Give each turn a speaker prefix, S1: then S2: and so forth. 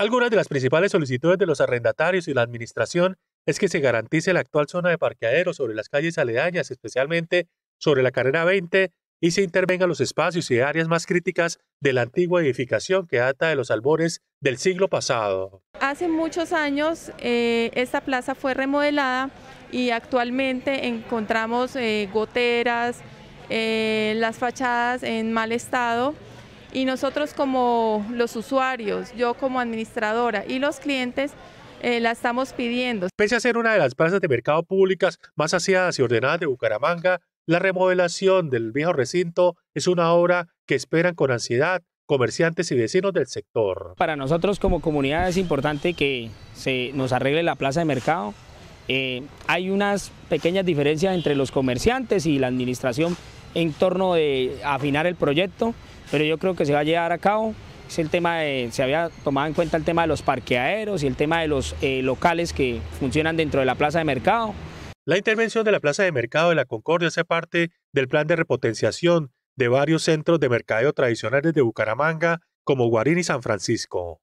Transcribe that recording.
S1: Algunas de las principales solicitudes de los arrendatarios y la administración es que se garantice la actual zona de parqueadero sobre las calles aledañas, especialmente sobre la carrera 20, y se intervengan los espacios y áreas más críticas de la antigua edificación que data de los albores del siglo pasado.
S2: Hace muchos años eh, esta plaza fue remodelada y actualmente encontramos eh, goteras, eh, las fachadas en mal estado y nosotros como los usuarios, yo como administradora y los clientes, eh, la estamos pidiendo.
S1: Pese a ser una de las plazas de mercado públicas más aseadas y ordenadas de Bucaramanga, la remodelación del viejo recinto
S3: es una obra que
S1: esperan con ansiedad comerciantes y vecinos del sector.
S3: Para nosotros como comunidad es importante que se nos arregle la plaza de mercado. Eh, hay unas pequeñas diferencias entre los comerciantes y la administración en torno de afinar el proyecto, pero yo creo que se va a llevar a cabo. Es el tema de, se había tomado en cuenta el tema de los parqueaderos y el tema de los eh, locales que funcionan dentro de la plaza de mercado. La
S1: intervención de la plaza de mercado de la Concordia hace parte del plan de repotenciación de varios centros de mercadeo tradicionales de Bucaramanga como Guarín y San Francisco.